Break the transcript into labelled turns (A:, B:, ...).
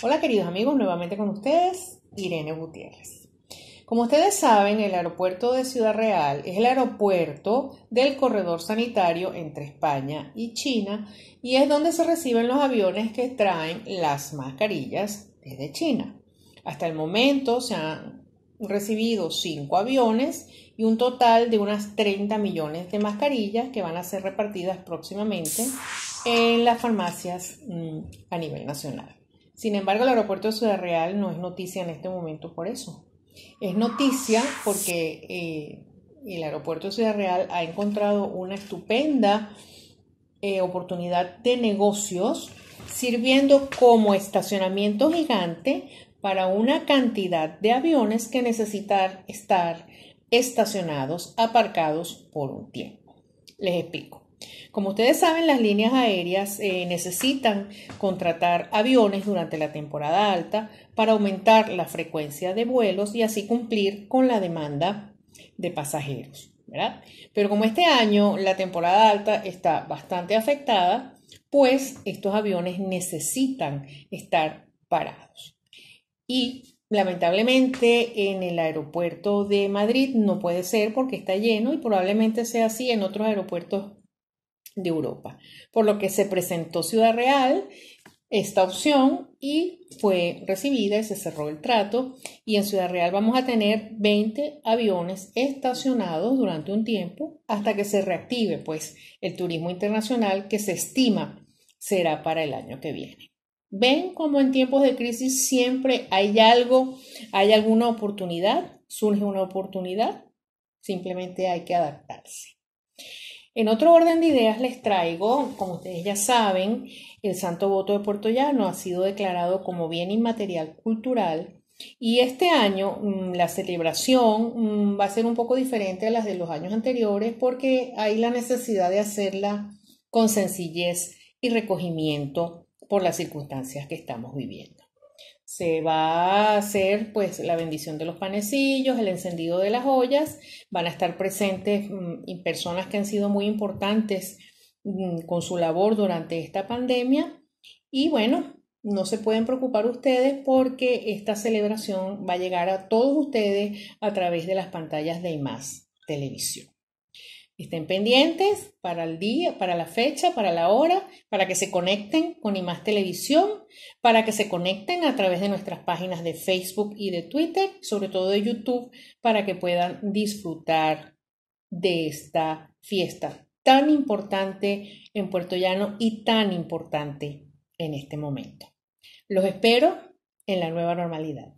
A: Hola queridos amigos, nuevamente con ustedes Irene Gutiérrez. Como ustedes saben, el aeropuerto de Ciudad Real es el aeropuerto del corredor sanitario entre España y China y es donde se reciben los aviones que traen las mascarillas desde China. Hasta el momento se han recibido cinco aviones y un total de unas 30 millones de mascarillas que van a ser repartidas próximamente en las farmacias mm, a nivel nacional. Sin embargo, el aeropuerto de Ciudad Real no es noticia en este momento por eso. Es noticia porque eh, el aeropuerto de Ciudad Real ha encontrado una estupenda eh, oportunidad de negocios sirviendo como estacionamiento gigante para una cantidad de aviones que necesitan estar estacionados, aparcados por un tiempo. Les explico. Como ustedes saben, las líneas aéreas eh, necesitan contratar aviones durante la temporada alta para aumentar la frecuencia de vuelos y así cumplir con la demanda de pasajeros. Pero como este año la temporada alta está bastante afectada, pues estos aviones necesitan estar parados. Y lamentablemente en el aeropuerto de Madrid no puede ser porque está lleno y probablemente sea así en otros aeropuertos de Europa, por lo que se presentó Ciudad Real esta opción y fue recibida y se cerró el trato y en Ciudad Real vamos a tener 20 aviones estacionados durante un tiempo hasta que se reactive pues el turismo internacional que se estima será para el año que viene. Ven como en tiempos de crisis siempre hay algo, hay alguna oportunidad, surge una oportunidad, simplemente hay que adaptarse. En otro orden de ideas les traigo, como ustedes ya saben, el Santo Voto de Puerto Llano ha sido declarado como bien inmaterial cultural y este año mm, la celebración mm, va a ser un poco diferente a las de los años anteriores porque hay la necesidad de hacerla con sencillez y recogimiento por las circunstancias que estamos viviendo se va a hacer pues la bendición de los panecillos, el encendido de las ollas, van a estar presentes mm, personas que han sido muy importantes mm, con su labor durante esta pandemia y bueno, no se pueden preocupar ustedes porque esta celebración va a llegar a todos ustedes a través de las pantallas de IMAS Televisión. Estén pendientes para el día, para la fecha, para la hora, para que se conecten con IMAS Televisión, para que se conecten a través de nuestras páginas de Facebook y de Twitter, sobre todo de YouTube, para que puedan disfrutar de esta fiesta tan importante en Puerto Llano y tan importante en este momento. Los espero en la nueva normalidad.